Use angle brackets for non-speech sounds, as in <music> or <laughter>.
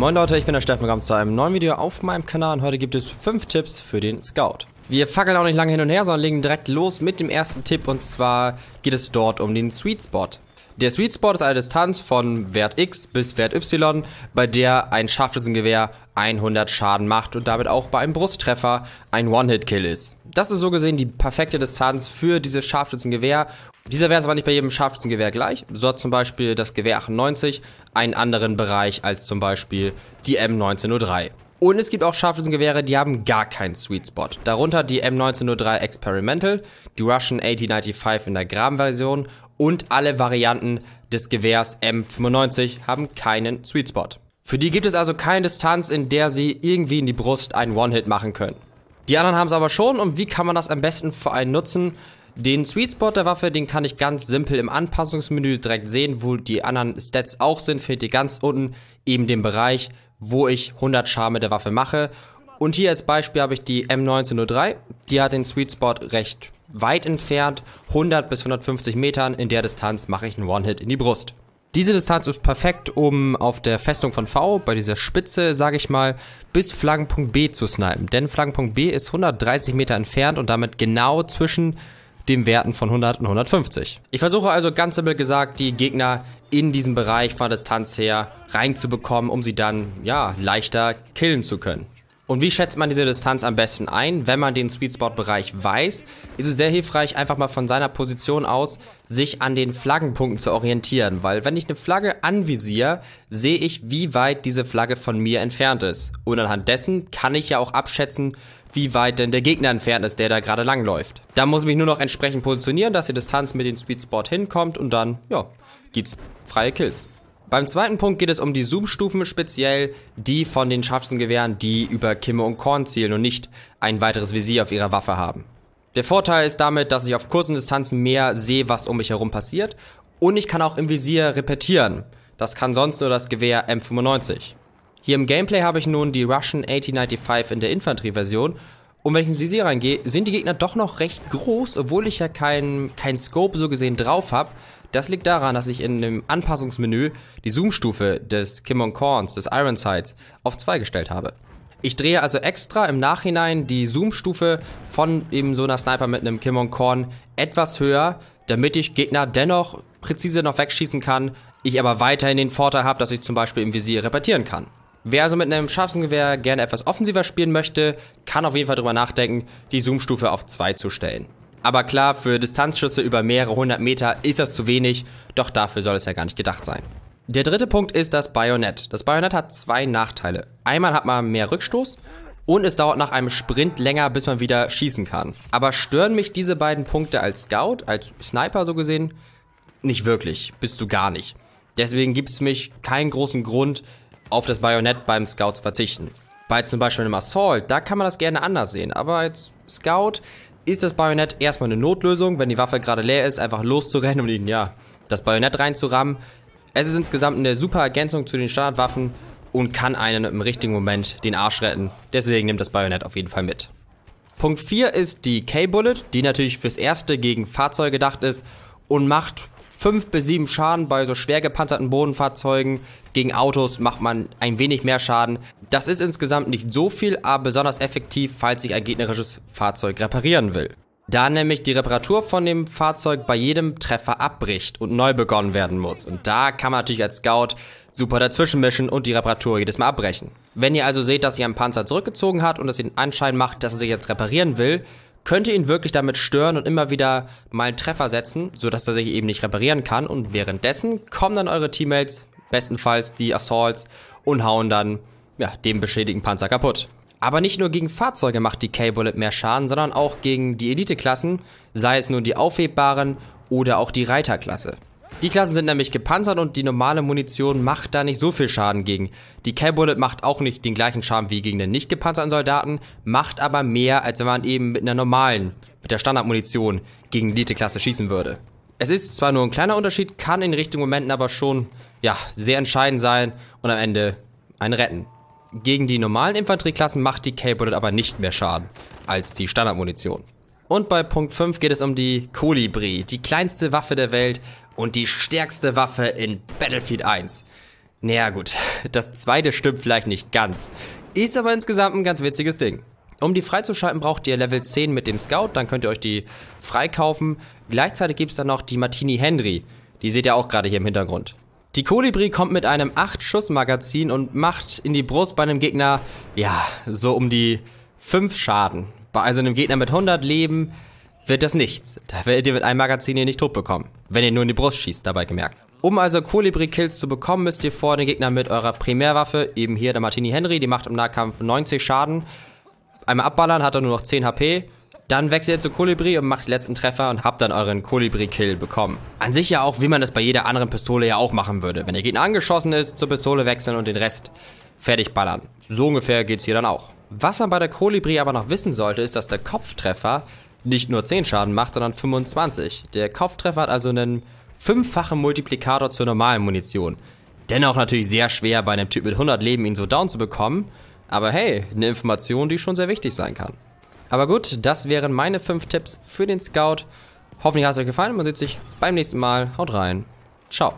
Moin Leute, ich bin der Steffen, willkommen zu einem neuen Video auf meinem Kanal und heute gibt es 5 Tipps für den Scout. Wir fackeln auch nicht lange hin und her, sondern legen direkt los mit dem ersten Tipp und zwar geht es dort um den Sweet Spot. Der Sweet Spot ist eine Distanz von Wert X bis Wert Y, bei der ein Scharfschützengewehr 100 Schaden macht und damit auch bei einem Brusttreffer ein One-Hit-Kill ist. Das ist so gesehen die perfekte Distanz für dieses Scharfschützengewehr. Dieser Wert ist aber nicht bei jedem Scharfschützengewehr gleich. So hat zum Beispiel das Gewehr 98 einen anderen Bereich als zum Beispiel die M1903. Und es gibt auch Scharfschützengewehre, die haben gar keinen Sweet Spot. Darunter die M1903 Experimental, die Russian 8095 in der Grabenversion und alle Varianten des Gewehrs M95 haben keinen Sweet Spot. Für die gibt es also keine Distanz, in der sie irgendwie in die Brust einen One-Hit machen können. Die anderen haben es aber schon und wie kann man das am besten für einen nutzen? Den Sweet Spot der Waffe, den kann ich ganz simpel im Anpassungsmenü direkt sehen, wo die anderen Stats auch sind, findet ihr ganz unten eben den Bereich, wo ich 100 Charme der Waffe mache. Und hier als Beispiel habe ich die M1903, die hat den Sweet Spot recht weit entfernt, 100 bis 150 Metern, in der Distanz mache ich einen One-Hit in die Brust. Diese Distanz ist perfekt, um auf der Festung von V, bei dieser Spitze, sage ich mal, bis Flaggenpunkt B zu snipen. Denn Flaggenpunkt B ist 130 Meter entfernt und damit genau zwischen den Werten von 100 und 150. Ich versuche also ganz simpel gesagt, die Gegner in diesen Bereich von der Distanz her reinzubekommen, um sie dann, ja, leichter killen zu können. Und wie schätzt man diese Distanz am besten ein? Wenn man den Sweet Spot Bereich weiß, ist es sehr hilfreich, einfach mal von seiner Position aus sich an den Flaggenpunkten zu orientieren, weil wenn ich eine Flagge anvisiere, sehe ich, wie weit diese Flagge von mir entfernt ist. Und anhand dessen kann ich ja auch abschätzen, wie weit denn der Gegner entfernt ist, der da gerade langläuft. Da muss ich mich nur noch entsprechend positionieren, dass die Distanz mit dem Sweet Spot hinkommt und dann, ja, gibt's freie Kills. Beim zweiten Punkt geht es um die Zoom-Stufen, speziell die von den Scharfschützengewehren, die über Kimme und Korn zielen und nicht ein weiteres Visier auf ihrer Waffe haben. Der Vorteil ist damit, dass ich auf kurzen Distanzen mehr sehe, was um mich herum passiert und ich kann auch im Visier repetieren. Das kann sonst nur das Gewehr M95. Hier im Gameplay habe ich nun die Russian 8095 in der Infanterieversion und wenn ich ins Visier reingehe, sind die Gegner doch noch recht groß, obwohl ich ja keinen kein Scope so gesehen drauf habe, das liegt daran, dass ich in dem Anpassungsmenü die Zoomstufe des Kimon Korns, des Ironsides, auf 2 gestellt habe. Ich drehe also extra im Nachhinein die Zoomstufe von eben so einer Sniper mit einem Kimon Korn etwas höher, damit ich Gegner dennoch präzise noch wegschießen kann, ich aber weiterhin den Vorteil habe, dass ich zum Beispiel im Visier reparieren kann. Wer also mit einem Scharfsengewehr gerne etwas offensiver spielen möchte, kann auf jeden Fall darüber nachdenken, die Zoomstufe auf 2 zu stellen. Aber klar, für Distanzschüsse über mehrere hundert Meter ist das zu wenig, doch dafür soll es ja gar nicht gedacht sein. Der dritte Punkt ist das Bajonett. Das Bajonett hat zwei Nachteile. Einmal hat man mehr Rückstoß und es dauert nach einem Sprint länger, bis man wieder schießen kann. Aber stören mich diese beiden Punkte als Scout, als Sniper so gesehen, nicht wirklich, bist du gar nicht. Deswegen gibt es mich keinen großen Grund, auf das Bajonett beim Scout zu verzichten. Bei zum Beispiel einem Assault, da kann man das gerne anders sehen, aber als Scout ist das Bajonett erstmal eine Notlösung, wenn die Waffe gerade leer ist, einfach loszurennen, und ihnen, ja, das Bajonett reinzurammen. Es ist insgesamt eine super Ergänzung zu den Standardwaffen und kann einen im richtigen Moment den Arsch retten. Deswegen nimmt das Bajonett auf jeden Fall mit. Punkt 4 ist die K-Bullet, die natürlich fürs Erste gegen Fahrzeuge gedacht ist und macht 5 bis 7 Schaden bei so schwer gepanzerten Bodenfahrzeugen. Gegen Autos macht man ein wenig mehr Schaden. Das ist insgesamt nicht so viel, aber besonders effektiv, falls sich ein gegnerisches Fahrzeug reparieren will. Da nämlich die Reparatur von dem Fahrzeug bei jedem Treffer abbricht und neu begonnen werden muss. Und da kann man natürlich als Scout super dazwischen mischen und die Reparatur jedes Mal abbrechen. Wenn ihr also seht, dass ihr einen Panzer zurückgezogen hat und es den Anschein macht, dass er sich jetzt reparieren will, könnte ihn wirklich damit stören und immer wieder mal einen Treffer setzen, sodass er sich eben nicht reparieren kann. Und währenddessen kommen dann eure Teammates, bestenfalls die Assaults, und hauen dann ja, den beschädigten Panzer kaputt. Aber nicht nur gegen Fahrzeuge macht die K-Bullet mehr Schaden, sondern auch gegen die Elite-Klassen, sei es nun die aufhebbaren oder auch die Reiterklasse. Die Klassen sind nämlich gepanzert und die normale Munition macht da nicht so viel Schaden gegen. Die K-Bullet macht auch nicht den gleichen Schaden wie gegen den nicht gepanzerten Soldaten, macht aber mehr, als wenn man eben mit einer normalen, mit der Standardmunition gegen die Elite-Klasse schießen würde. Es ist zwar nur ein kleiner Unterschied, kann in richtigen Momenten aber schon, ja, sehr entscheidend sein und am Ende einen retten. Gegen die normalen Infanterieklassen macht die K-Bullet aber nicht mehr Schaden als die Standardmunition. Und bei Punkt 5 geht es um die Kolibri, die kleinste Waffe der Welt und die stärkste Waffe in Battlefield 1. Naja gut, <laughs> das zweite stimmt vielleicht nicht ganz. Ist aber insgesamt ein ganz witziges Ding. Um die freizuschalten, braucht ihr Level 10 mit dem Scout, dann könnt ihr euch die freikaufen. Gleichzeitig gibt es dann noch die Martini Henry. Die seht ihr auch gerade hier im Hintergrund. Die Kolibri kommt mit einem 8-Schuss-Magazin und macht in die Brust bei einem Gegner, ja, so um die 5 Schaden. Bei also einem Gegner mit 100 Leben wird das nichts. Da werdet ihr mit einem Magazin hier nicht tot bekommen. Wenn ihr nur in die Brust schießt, dabei gemerkt. Um also Kolibri-Kills zu bekommen, müsst ihr vor den Gegner mit eurer Primärwaffe, eben hier der Martini Henry, die macht im Nahkampf 90 Schaden. Einmal abballern, hat er nur noch 10 HP. Dann wechselt ihr zu Kolibri und macht letzten Treffer und habt dann euren Kolibri-Kill bekommen. An sich ja auch, wie man das bei jeder anderen Pistole ja auch machen würde. Wenn der Gegner angeschossen ist, zur Pistole wechseln und den Rest fertig ballern. So ungefähr geht's hier dann auch. Was man bei der Kolibri aber noch wissen sollte, ist, dass der Kopftreffer nicht nur 10 Schaden macht, sondern 25. Der Kopftreffer hat also einen fünffachen Multiplikator zur normalen Munition. Dennoch natürlich sehr schwer, bei einem Typ mit 100 Leben ihn so down zu bekommen. Aber hey, eine Information, die schon sehr wichtig sein kann. Aber gut, das wären meine 5 Tipps für den Scout. Hoffentlich hat es euch gefallen und man sieht sich beim nächsten Mal. Haut rein. Ciao.